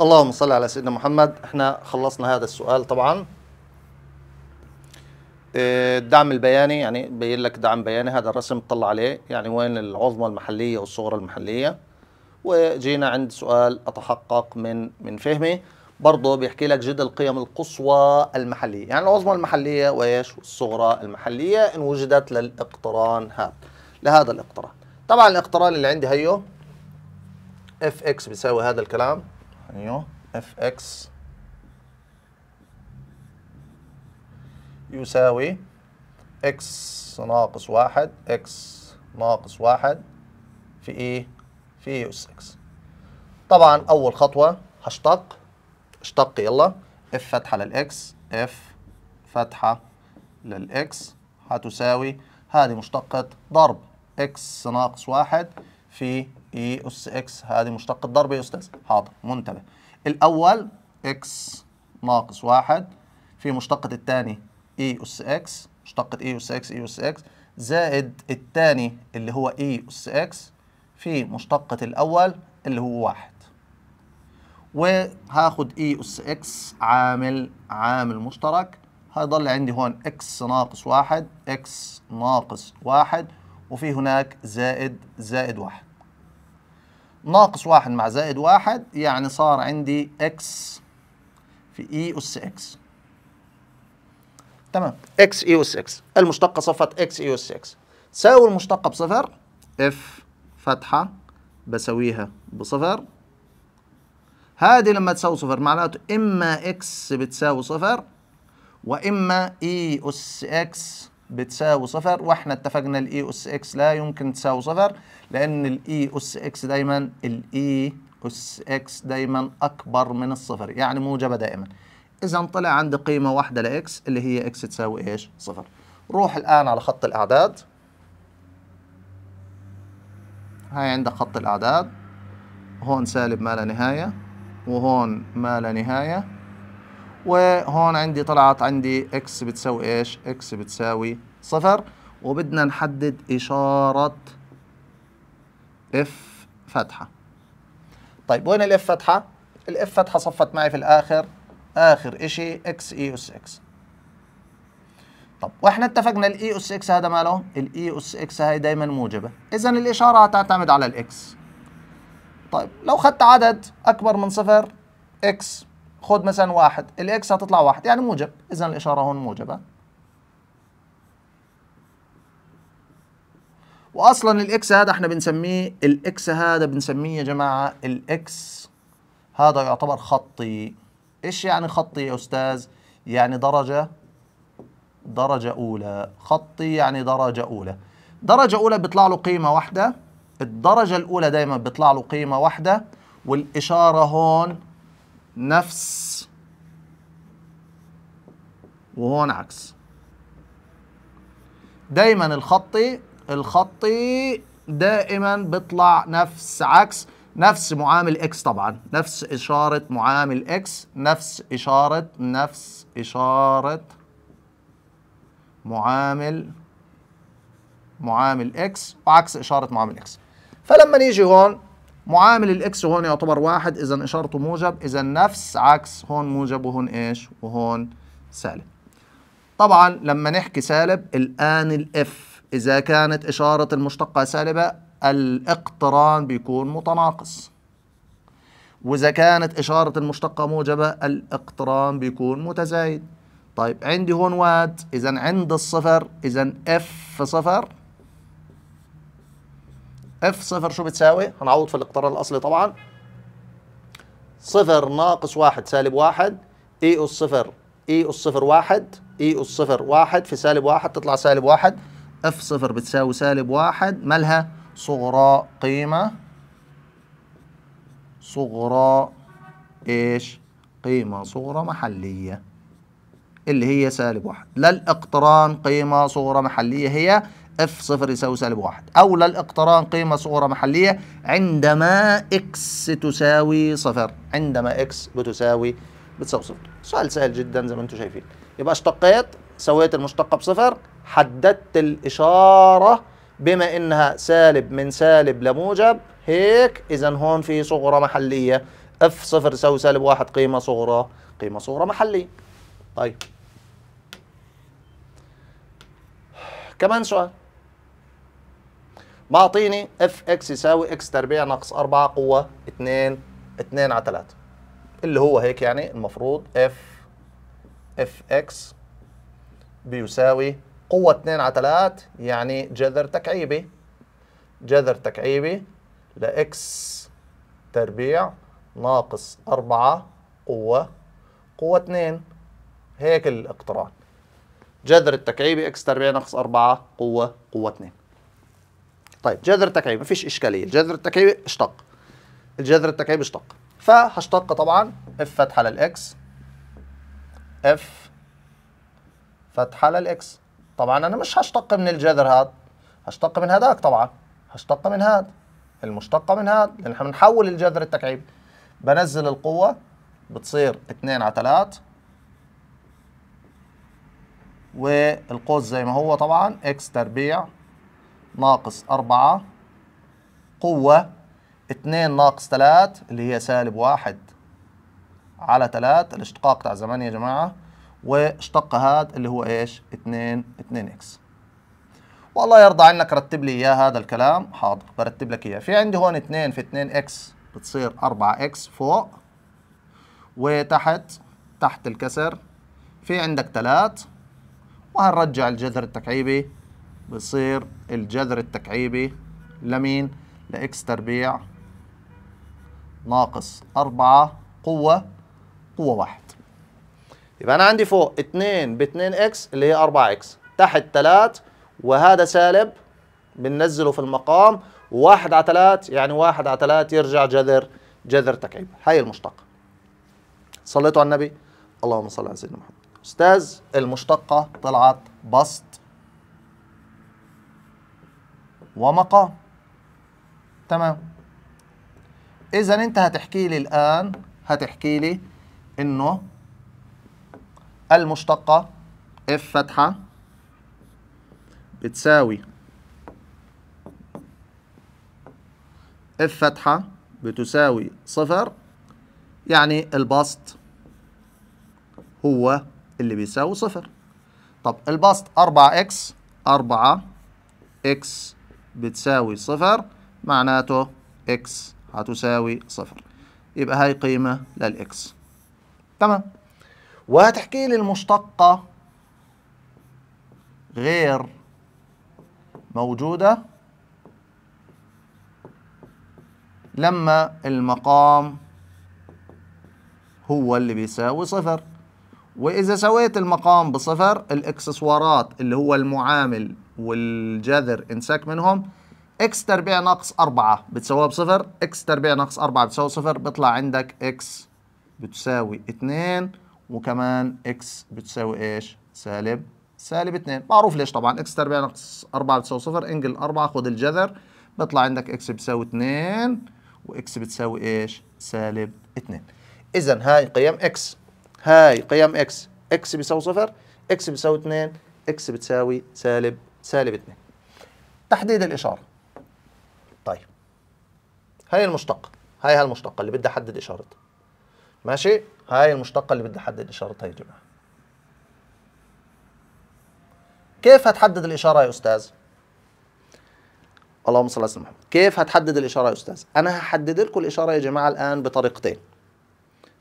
اللهم صل على سيدنا محمد احنا خلصنا هذا السؤال طبعا آه، الدعم البياني يعني بين لك دعم بياني هذا الرسم اطلع عليه يعني وين العظمى المحلية والصغرى المحلية وجينا عند سؤال اتحقق من من فهمي برضه بيحكي لك جد القيم القصوى المحلية يعني العظمى المحلية وإيش والصغرى المحلية إن وجدت للاقتران هذا لهذا الاقتران طبعا الاقتران اللي عندي هيو اف اكس بيساوي هذا الكلام اف fx يساوي x ناقص واحد x ناقص واحد في ايه؟ في اس x طبعا أول خطوة هشتق اشتق يلا f فتحة للاكس f فتحة للاكس هتساوي هذه مشتقة ضرب x ناقص واحد في اي اس اكس هذه مشتق الضرب يا استاذ حاضر منتبه الاول اكس ناقص واحد في مشتقة الثاني اي e اس اكس مشتقة اي e اس اكس اي e اس اكس زائد الثاني اللي هو اي اس اكس في مشتقة الاول اللي هو واحد وهاخد اي اس اكس عامل عامل مشترك هيضل عندي هون اكس ناقص واحد اكس ناقص واحد وفي هناك زائد زائد واحد ناقص واحد مع زائد واحد يعني صار عندي اكس في اي e اس اكس تمام اكس اي e اس اكس المشتقه صفه اكس اي e اس اكس تساوي المشتقه بصفر اف فتحه بسويها بصفر هذه لما تساوي صفر معناته اما اكس بتساوي صفر واما اي اس اكس بتساوي صفر واحنا اتفقنا الاي e اس اكس لا يمكن تساوي صفر لان الاي e اس اكس دايما الاي e اس اكس دايما اكبر من الصفر يعني موجبه دائما اذا طلع عندي قيمه واحده لاكس اللي هي اكس تساوي ايش صفر روح الان على خط الاعداد هاي عندك خط الاعداد هون سالب ما لا نهايه وهون ما لا نهايه وهون عندي طلعت عندي اكس بتساوي ايش اكس بتساوي صفر وبدنا نحدد إشارة اف فتحة طيب وين الاف فتحة الاف فتحة صفت معي في الآخر آخر إشي اكس اي أس اكس طب واحنا اتفقنا الاي اس اكس هذا ماله الاي اس اكس هاي دايما موجبه اذا الاشاره هتعتمد على الاكس طيب لو خدت عدد اكبر من صفر اكس خذ مثلا واحد الاكس هتطلع واحد يعني موجب اذا الاشاره هون موجبه واصلا الاكس هذا احنا بنسميه الاكس هذا بنسميه يا جماعه الاكس هذا يعتبر خطي ايش يعني خطي يا استاذ يعني درجه درجه اولى خطي يعني درجه اولى درجه اولى بيطلع له قيمه واحده الدرجه الاولى دايما بيطلع له قيمه واحده والاشاره هون نفس وهون عكس دايما الخطي الخطي دائما بيطلع نفس عكس نفس معامل اكس طبعا نفس اشاره معامل اكس نفس اشاره نفس اشاره معامل معامل اكس وعكس اشاره معامل اكس فلما نيجي هون معامل الاكس هون يعتبر واحد اذا اشارته موجب اذا نفس عكس هون موجب وهون ايش وهون سالب طبعا لما نحكي سالب الان الاف اذا كانت اشاره المشتقه سالبه الاقتران بيكون متناقص واذا كانت اشاره المشتقه موجبه الاقتران بيكون متزايد طيب عندي هون واد اذا عند الصفر اذا اف صفر اف صفر شو بتساوي؟ هنعوض في الاقتران الاصلي طبعا صفر ناقص واحد سالب واحد اي e اس صفر اي e اس صفر واحد اي e اس صفر واحد في سالب واحد تطلع سالب واحد اف صفر بتساوي سالب واحد مالها صغرى قيمة صغرى ايش؟ قيمة صغرى محلية اللي هي سالب واحد للاقتران قيمة صغرى محلية هي اف صفر يساوي سالب واحد أولى الاقتران قيمة صغرى محلية عندما اكس تساوي صفر عندما اكس بتساوي بتساوي صفر سؤال سهل جدا زي ما انتم شايفين يبقى اشتقيت سويت المشتقة بصفر حددت الإشارة بما إنها سالب من سالب لموجب هيك إذا هون في صغرى محلية اف صفر يساوي سالب واحد قيمة صغرى قيمة صغرى محلية طيب كمان سؤال معطيني اف اكس يساوي اكس تربيع ناقص 4 قوه 2 2 على 3 اللي هو هيك يعني المفروض اف اف اكس بيساوي قوه 2 على 3 يعني جذر تكعيبي جذر تكعيبي لاكس تربيع ناقص 4 قوه قوه 2 هيك الاقتران جذر التكعيبي اكس تربيع ناقص 4 قوه قوه 2 طيب جذر التكعيب مفيش اشكاليه جذر التكعيب اشتق الجذر التكعيب اشتق فهشتق طبعا اف فتحه للاكس اف فتحه للاكس طبعا انا مش هشتق من الجذر هذا هشتق من هذاك طبعا هشتق من هذا المشتقه من هذا لان احنا بنحول الجذر التكعيب بنزل القوه بتصير 2 على 3 والقوس زي ما هو طبعا اكس تربيع ناقص 4 قوة 2 ناقص 3 اللي هي سالب 1 على 3 الاشتقاق بتاع زمان يا جماعة واشتق هذا اللي هو ايش 2 2 اكس والله يرضى عنك رتب لي اياه هذا الكلام حاضر برتب لك اياه في عندي هون 2 في 2 اكس بتصير 4 اكس فوق وتحت تحت الكسر في عندك 3 وهنرجع الجذر التكعيبي بصير الجذر التكعيبي لمين لإكس تربيع ناقص أربعة قوة قوة واحد يبقى أنا عندي فوق 2 ب 2 إكس اللي هي 4 إكس تحت 3 وهذا سالب بننزله في المقام واحد على 3 يعني واحد على 3 يرجع جذر جذر تكعيب هي المشتقة صليتوا على النبي اللهم صل على سيدنا محمد أستاذ المشتقة طلعت بسط ومقام تمام اذا انت هتحكي لي الان هتحكي لي انه المشتقه اف فتحه بتساوي اف فتحه بتساوي صفر يعني البسط هو اللي بيساوي صفر طب البسط 4 اكس 4 اكس بتساوي صفر معناته x هتساوي صفر يبقى هاي قيمة للإكس تمام وهتحكي لي المشتقة غير موجودة لما المقام هو اللي بيساوي صفر وإذا سويت المقام بصفر الإكسسوارات اللي هو المعامل والجذر انساك منهم اكس تربيع ناقص 4 بتساويها بصفر اكس تربيع ناقص 4 بتساوي صفر بيطلع عندك اكس بتساوي 2 وكمان اكس بتساوي ايش سالب سالب 2 معروف ليش طبعا اكس تربيع ناقص 4 بتساوي صفر انجل 4 خذ الجذر بيطلع عندك اكس بتساوي 2 واكس بتساوي ايش سالب 2 اذا هاي قيم اكس هاي قيم اكس اكس بيساوي صفر اكس بيساوي 2 اكس بتساوي سالب سالب 2 تحديد الإشارة طيب هاي المشتقة هاي المشتقة اللي بدي أحدد إشارتها ماشي هاي المشتقة اللي بدي أحدد إشارتها يا جماعة كيف هتحدد الإشارة يا أستاذ؟ اللهم صل على سيدنا محمد كيف هتحدد الإشارة يا أستاذ؟ أنا هحدد لكم الإشارة يا جماعة الآن بطريقتين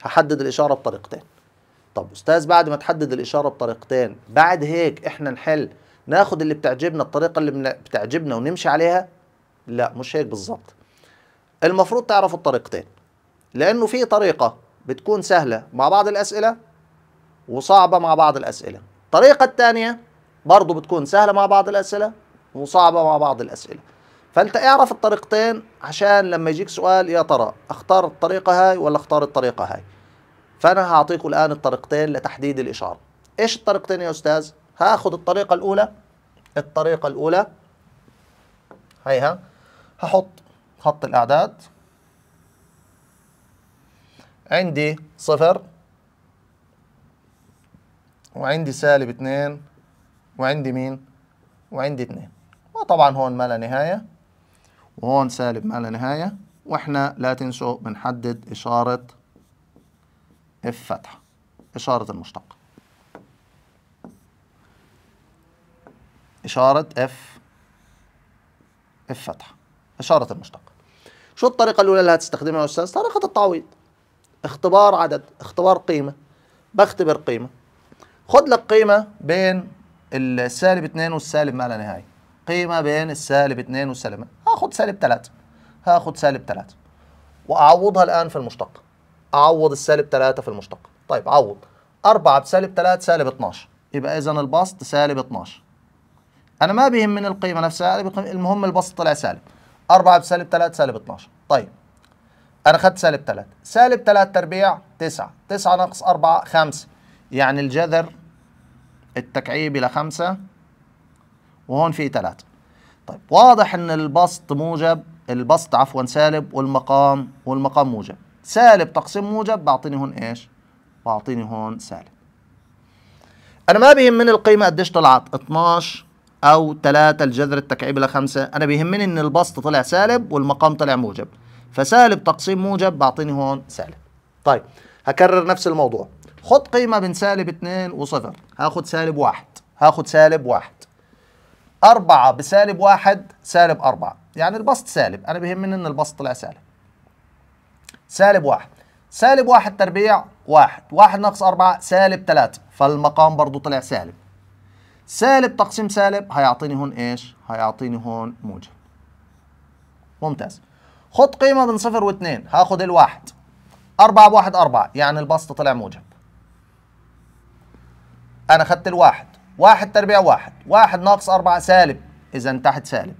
هحدد الإشارة بطريقتين طب أستاذ بعد ما تحدد الإشارة بطريقتين بعد هيك إحنا نحل ناخد اللي بتعجبنا الطريقه اللي بتعجبنا ونمشي عليها لا مش هيك بالظبط المفروض تعرف الطريقتين لانه في طريقه بتكون سهله مع بعض الاسئله وصعبه مع بعض الاسئله الطريقه الثانيه برضه بتكون سهله مع بعض الاسئله وصعبه مع بعض الاسئله فانت اعرف الطريقتين عشان لما يجيك سؤال يا ترى اختار الطريقه هاي ولا اختار الطريقه هاي فانا هعطيكم الان الطريقتين لتحديد الاشاره ايش الطريقتين يا استاذ هاخد الطريقة الأولى الطريقة الأولى هيها هحط خط الأعداد عندي صفر وعندي سالب اتنين وعندي مين وعندي اتنين وطبعا هون ما لا نهاية وهون سالب ما لا نهاية واحنا لا تنسوا بنحدد إشارة الفتحة إشارة المشتق إشارة اف اف فتحة إشارة المشتق شو الطريقة الأولى اللي هتستخدمها يا أستاذ؟ طريقة التعويض اختبار عدد اختبار قيمة بختبر قيمة خد لك قيمة بين السالب 2 والسالب ما لا نهاية قيمة بين السالب 2 والسالب هاخد سالب 3 هاخد سالب 3 وأعوضها الآن في المشتق أعوض السالب 3 في المشتق طيب عوض 4 بسالب 3 سالب 12 يبقى إذا البسط سالب 12 انا ما بهم من القيمه نفسها المهم البسط طلع سالب 4 بسالب 3 سالب 12 طيب انا اخذت سالب 3 سالب 3 تربيع 9 9 ناقص 4 5 يعني الجذر التكعيب الى 5 وهون في 3 طيب واضح ان البسط موجب البسط عفوا سالب والمقام والمقام موجب سالب تقسيم موجب بعطيني هون ايش بعطيني هون سالب انا ما بهم من القيمه قديش طلعت 12 او 3 الجذر التكعيب لخمسة 5 انا بيهمني ان البسط طلع سالب والمقام طلع موجب فسالب تقسيم موجب بعطيني هون سالب طيب هكرر نفس الموضوع خد قيمة بين سالب 2 وصفر هاخد سالب واحد هاخد سالب واحد أربعة بسالب واحد سالب أربعة يعني البسط سالب أنا بيهمني إن البسط طلع سالب سالب واحد سالب واحد تربيع واحد واحد ناقص أربعة سالب ثلاثة فالمقام برضو طلع سالب سالب تقسيم سالب هيعطيني هون ايش؟ هيعطيني هون موجب. ممتاز. خد قيمة من صفر واثنين، هاخد الواحد. أربعة بواحد أربعة، يعني البسط طلع موجب. أنا خدت الواحد، واحد تربيع واحد، واحد ناقص أربعة سالب، إذا تحت سالب.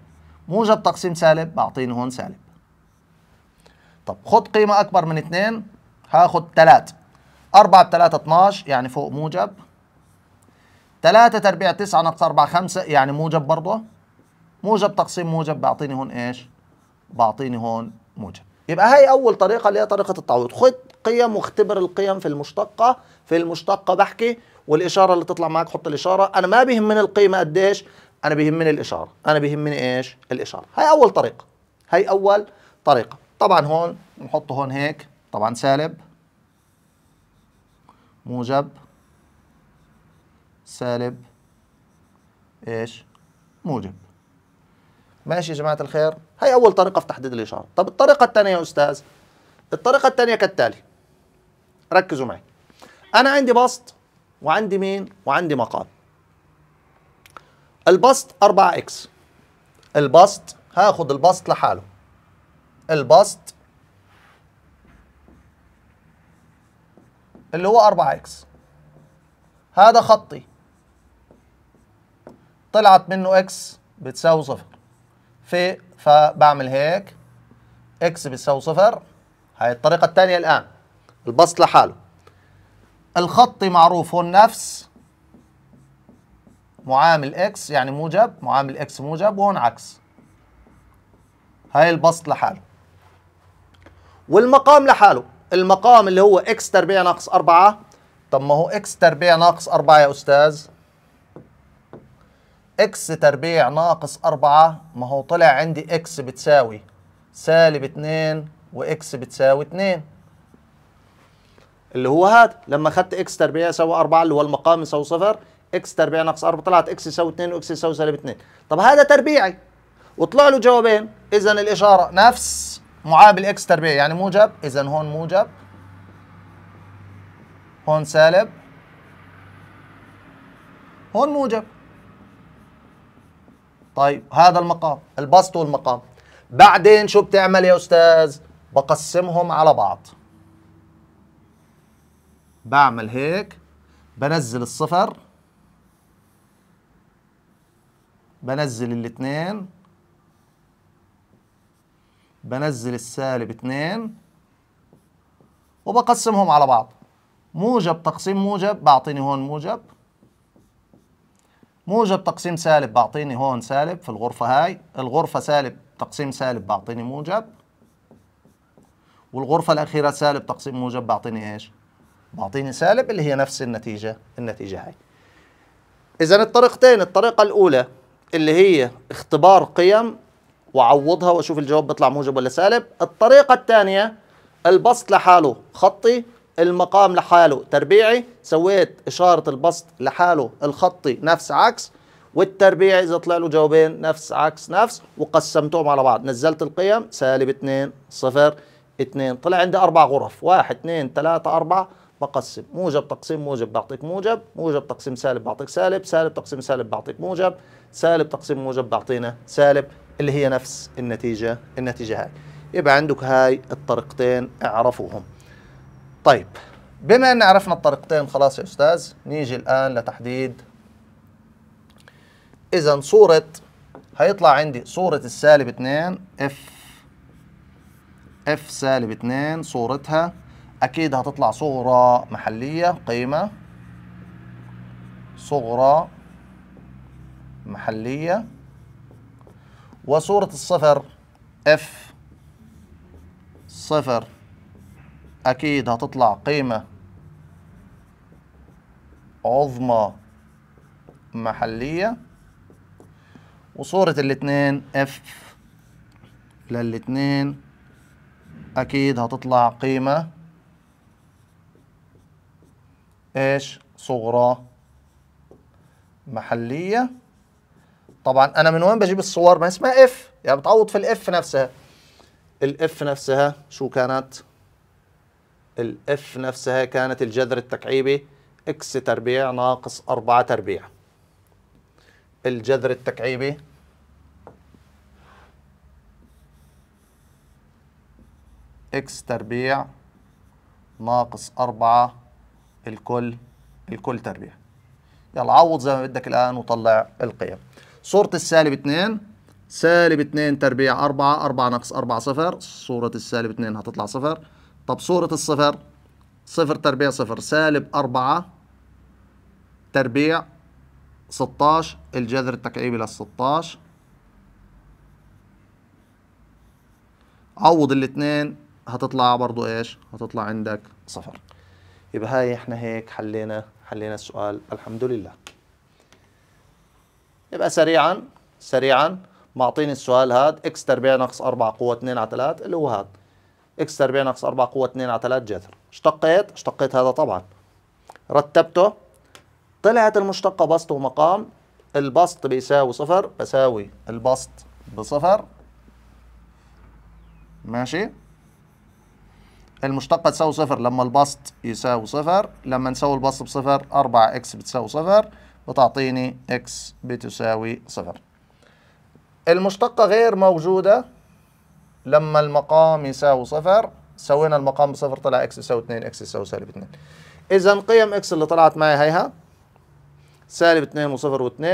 موجب تقسيم سالب بعطيني هون سالب. طب خد قيمة أكبر من اثنين، هاخد ثلاثة. أربعة بثلاثة 12 يعني فوق موجب 3 تربيع 9 ناقص 4 5 يعني موجب برضه موجب تقسيم موجب بيعطيني هون ايش بيعطيني هون موجب يبقى هاي اول طريقه اللي هي طريقه التعويض خد قيم واختبر القيم في المشتقه في المشتقه بحكي والاشاره اللي تطلع معك حط الاشاره انا ما بيهمني القيمه قديش انا بيهمني الاشاره انا بيهمني ايش الاشاره هاي اول طريقه هاي اول طريقه طبعا هون نحطه هون هيك طبعا سالب موجب سالب ايش موجب ماشي يا جماعه الخير هي اول طريقه في تحديد الاشاره طب الطريقه الثانيه يا استاذ الطريقه الثانيه كالتالي ركزوا معي انا عندي بسط وعندي مين وعندي مقام البسط 4 اكس البسط هاخد البسط لحاله البسط اللي هو 4 اكس هذا خطي طلعت منه اكس بتساوي صفر في فبعمل هيك اكس بتساوي صفر هاي الطريقة الثانية الآن البسط لحاله الخط معروف هو نفس معامل اكس يعني موجب معامل اكس موجب وهون عكس هاي البسط لحاله والمقام لحاله المقام اللي هو اكس تربيع ناقص 4 طب ما هو اكس تربيع ناقص 4 يا استاذ اكس تربيع ناقص أربعة ما هو طلع عندي اكس بتساوي سالب 2 واكس بتساوي 2 اللي هو هذا لما خدت اكس تربيع يساوي 4 اللي هو المقام يساوي صفر اكس تربيع ناقص 4 طلعت اكس يساوي 2 واكس يساوي سالب 2 طب هذا تربيعي وطلع له جوابين اذا الاشاره نفس معادل اكس تربيع يعني موجب اذا هون موجب هون سالب هون موجب طيب هذا المقام البسط والمقام بعدين شو بتعمل يا أستاذ بقسمهم على بعض بعمل هيك بنزل الصفر بنزل الاثنين بنزل السالب اثنين وبقسمهم على بعض موجب تقسيم موجب بعطيني هون موجب موجب تقسيم سالب بعطيني هون سالب في الغرفة هاي الغرفة سالب تقسيم سالب بعطيني موجب والغرفة الأخيرة سالب تقسيم موجب بعطيني إيش بعطيني سالب اللي هي نفس النتيجة النتيجة هاي إذا الطريقتين الطريقة الأولى اللي هي اختبار قيم وعوضها واشوف الجواب بيطلع موجب ولا سالب الطريقة الثانية البسط لحاله خطي المقام لحاله تربيعي سويت إشارة البسط لحاله الخطي نفس عكس والتربيعي إذا طلع له جوابين نفس عكس نفس وقسمتهم على بعض نزلت القيم سالب 2 صفر 2 طلع عندي أربع غرف 1 2 3 4 بقسم موجب تقسيم موجب بعطيك موجب موجب تقسيم سالب بعطيك سالب سالب تقسيم سالب بعطيك موجب سالب تقسيم موجب بعطينا سالب اللي هي نفس النتيجة النتيجة هاي يبقى عندك هاي الطريقتين اعرفوهم طيب بما ان عرفنا الطريقتين خلاص يا استاذ نيجي الان لتحديد اذا صوره هيطلع عندي صوره السالب 2 اف اف سالب 2 صورتها اكيد هتطلع صغرى محليه قيمه صغرى محليه وصوره الصفر اف صفر اكيد هتطلع قيمة عظمى محلية وصورة الاتنين اف للاتنين اكيد هتطلع قيمة ايش صغرى محلية طبعا انا من وين بجيب الصور ما اسمها اف يعني بتعوض في الاف نفسها الاف نفسها شو كانت الاف نفسها كانت الجذر التكعيبي اكس تربيع ناقص 4 تربيع الجذر التكعيبي اكس تربيع ناقص 4 الكل الكل تربيع يلا عوض زي ما بدك الآن وطلع القيم صورة السالب 2 سالب 2 تربيع 4 4 ناقص 4 صفر صورة السالب 2 هتطلع صفر طب صورة الصفر صفر تربيع صفر سالب أربعة تربيع 16 الجذر التكعيبي لل 16 عوض الاثنين هتطلع برضو ايش هتطلع عندك صفر يبقى هاي احنا هيك حلينا حلينا السؤال الحمد لله يبقى سريعا سريعا معطيني السؤال هاد اكس تربيع ناقص 4 قوة 2 على 3 اللي هو هاد اكس تربيع ناقص 4 قوه 2 على 3 جذر اشتقيت اشتقيت هذا طبعا رتبته طلعت المشتقه بسط ومقام البسط بيساوي صفر بساوي البسط بصفر ماشي المشتقة تساوي صفر لما البسط يساوي صفر لما نساوي البسط بصفر 4 اكس بتساوي صفر بتعطيني اكس بتساوي صفر المشتقة غير موجودة لما المقام يساوي صفر سوينا المقام بصفر طلع اكس يساوي 2 اكس يساوي سالب 2 اذا قيم اكس اللي طلعت معي هيها سالب 2 وصفر و2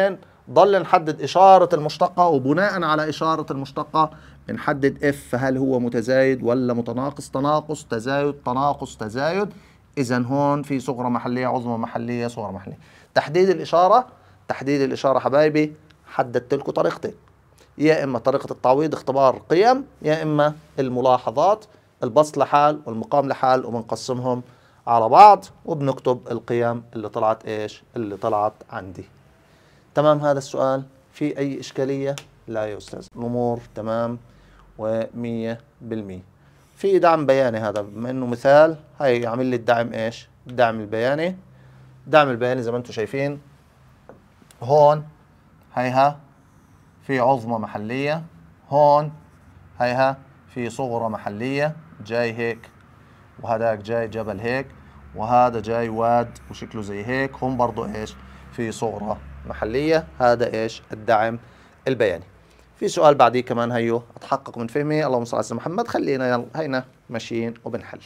ضل نحدد اشاره المشتقه وبناء على اشاره المشتقه بنحدد اف هل هو متزايد ولا متناقص تناقص تزايد تناقص تزايد اذا هون في صغرى محليه عظمى محليه صغرى محليه تحديد الاشاره تحديد الاشاره حبايبي حددت لكم طريقتين يا إما طريقة التعويض اختبار قيم يا إما الملاحظات البسط لحال والمقام لحال وبنقسمهم على بعض وبنكتب القيم اللي طلعت إيش اللي طلعت عندي تمام هذا السؤال في أي إشكالية لا يا أستاذ الأمور تمام ومية بالمية في دعم بياني هذا بما انه مثال عامل لي الدعم ايش الدعم البياني الدعم البياني زي ما انتم شايفين هون هيها في عظمى محلية هون هيها في صغرى محلية جاي هيك وهذاك جاي جبل هيك وهذا جاي واد وشكله زي هيك هم برضو ايش في صغرى محلية هذا ايش الدعم البياني في سؤال بعديه كمان هيو اتحقق من فهمي اللهم صل على سيدنا محمد خلينا يلا هينا ماشيين وبنحل